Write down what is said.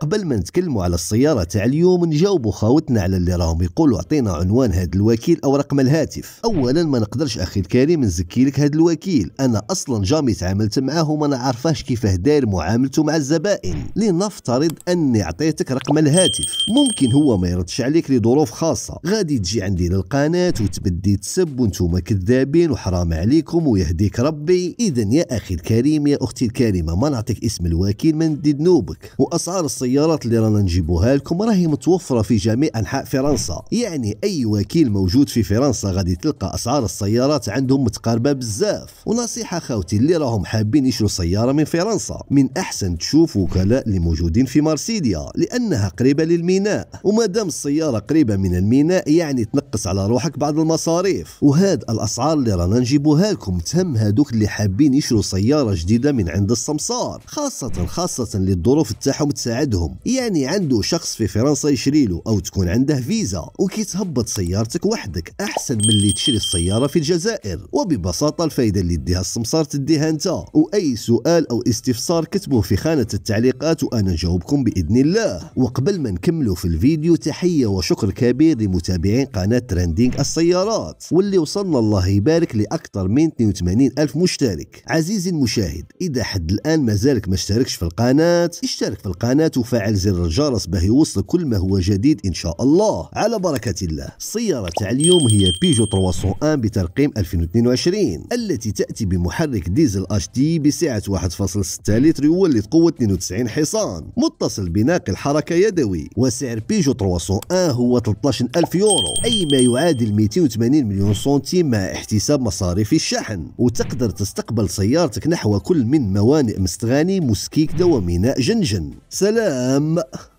قبل ما نتكلموا على السيارة تاع اليوم نجاوبوا خاوتنا على اللي راهم يقولوا عطينا عنوان هذا الوكيل او رقم الهاتف اولا ما نقدرش اخي الكريم نزكي لك هذا الوكيل انا اصلا جامي تعاملت معاه وما نعرفاش كيفاه داير معاملته مع الزبائن لنفترض اني عطيتك رقم الهاتف ممكن هو ما يردش عليك لظروف خاصة غادي تجي عندي للقناة وتبدي تسب وانتم كذابين وحرام عليكم ويهديك ربي اذا يا اخي الكريم يا اختي الكريمة ما نعطيك اسم الوكيل ما ندي ذنوبك واسعار السيارة السيارات اللي رانا نجيبوها لكم راهي متوفره في جميع انحاء فرنسا يعني اي وكيل موجود في فرنسا غادي تلقى اسعار السيارات عندهم متقاربه بزاف ونصيحه خاوتي اللي راهم حابين يشروا سياره من فرنسا من احسن تشوف وكلاء اللي موجودين في مارسيليا لانها قريبه للميناء وما دام السياره قريبه من الميناء يعني تنقص على روحك بعض المصاريف وهاد الاسعار اللي رانا نجيبوها لكم تهم هادوك اللي حابين يشروا سياره جديده من عند السمسار خاصه خاصه للظروف تاعهم تساعدهم عندهم يعني عنده شخص في فرنسا يشري له او تكون عنده فيزا وكي تهبط سيارتك وحدك احسن من اللي تشري السياره في الجزائر وببساطه الفائده اللي يديها السمسار تديها انت واي سؤال او استفسار كتبوه في خانه التعليقات وانا نجاوبكم باذن الله وقبل ما نكملوا في الفيديو تحيه وشكر كبير لمتابعين قناه ترندينغ السيارات واللي وصلنا الله يبارك لاكثر من 82 الف مشترك عزيزي المشاهد اذا حد الان مازالك ما اشتركش في القناه اشترك في القناه وفعل زر الجرس باه يوصل كل ما هو جديد إن شاء الله على بركة الله السيارة تاع اليوم هي بيجو 301 بترقيم 2022 التي تأتي بمحرك ديزل اتش دي بسعة 1.6 لتر يولد قوة 92 حصان متصل بناقل حركة يدوي وسعر بيجو 301 هو 13000 يورو أي ما يعادل 280 مليون سنتيم مع احتساب مصاريف الشحن وتقدر تستقبل سيارتك نحو كل من موانئ مستغاني مسكيكدا وميناء جنجن سلام them. Um,